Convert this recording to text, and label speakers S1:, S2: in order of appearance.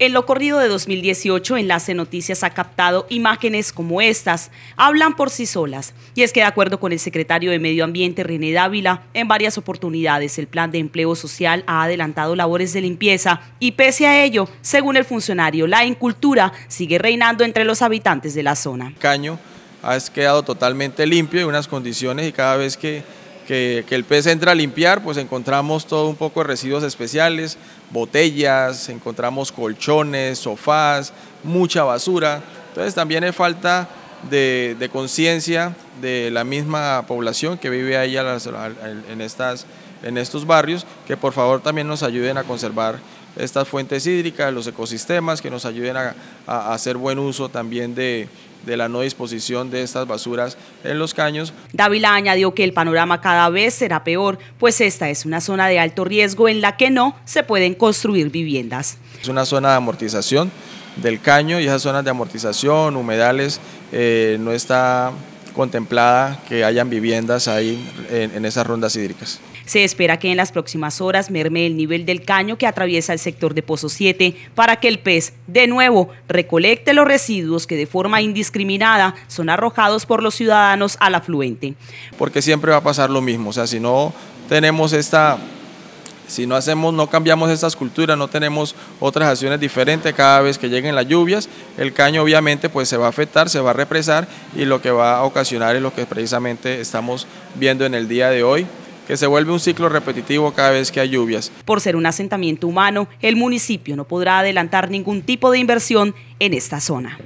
S1: En lo corrido de 2018, Enlace Noticias ha captado imágenes como estas. Hablan por sí solas. Y es que, de acuerdo con el secretario de Medio Ambiente, René Dávila, en varias oportunidades el Plan de Empleo Social ha adelantado labores de limpieza y pese a ello, según el funcionario, la incultura sigue reinando entre los habitantes de la zona. Caño
S2: ha quedado totalmente limpio y unas condiciones y cada vez que que, el pez entra a limpiar, pues encontramos todo un poco de residuos especiales, botellas, encontramos colchones, sofás, mucha basura. Entonces también hay falta de, conciencia de la misma población que vive ahí en, estas, en estos barrios, que por favor también nos ayuden a conservar estas fuentes hídricas, los ecosistemas, que nos ayuden a hacer buen uso también de, de la no disposición de estas basuras en los caños.
S1: Dávila añadió que el panorama cada vez será peor, pues esta es una zona de alto riesgo en la que no se pueden construir viviendas.
S2: Es una zona de amortización del caño y esas zonas de amortización, humedales, eh, no está contemplada que hayan viviendas ahí en, esas rondas hídricas.
S1: Se espera que en las próximas horas merme el nivel del caño que atraviesa el sector de Pozo 7 para que el pez, de nuevo, recolecte los residuos que de forma indiscriminada son arrojados por los ciudadanos al afluente. Porque siempre va a pasar lo mismo, o sea, si no
S2: tenemos esta si no hacemos, no cambiamos estas culturas, no tenemos otras acciones diferentes cada vez que lleguen las lluvias, el caño obviamente pues se va a afectar, se va a represar y lo que va a ocasionar es lo que precisamente estamos viendo en el día de hoy que se vuelve un ciclo repetitivo cada vez que hay lluvias.
S1: Por ser un asentamiento humano, el municipio no podrá adelantar ningún tipo de inversión en esta zona.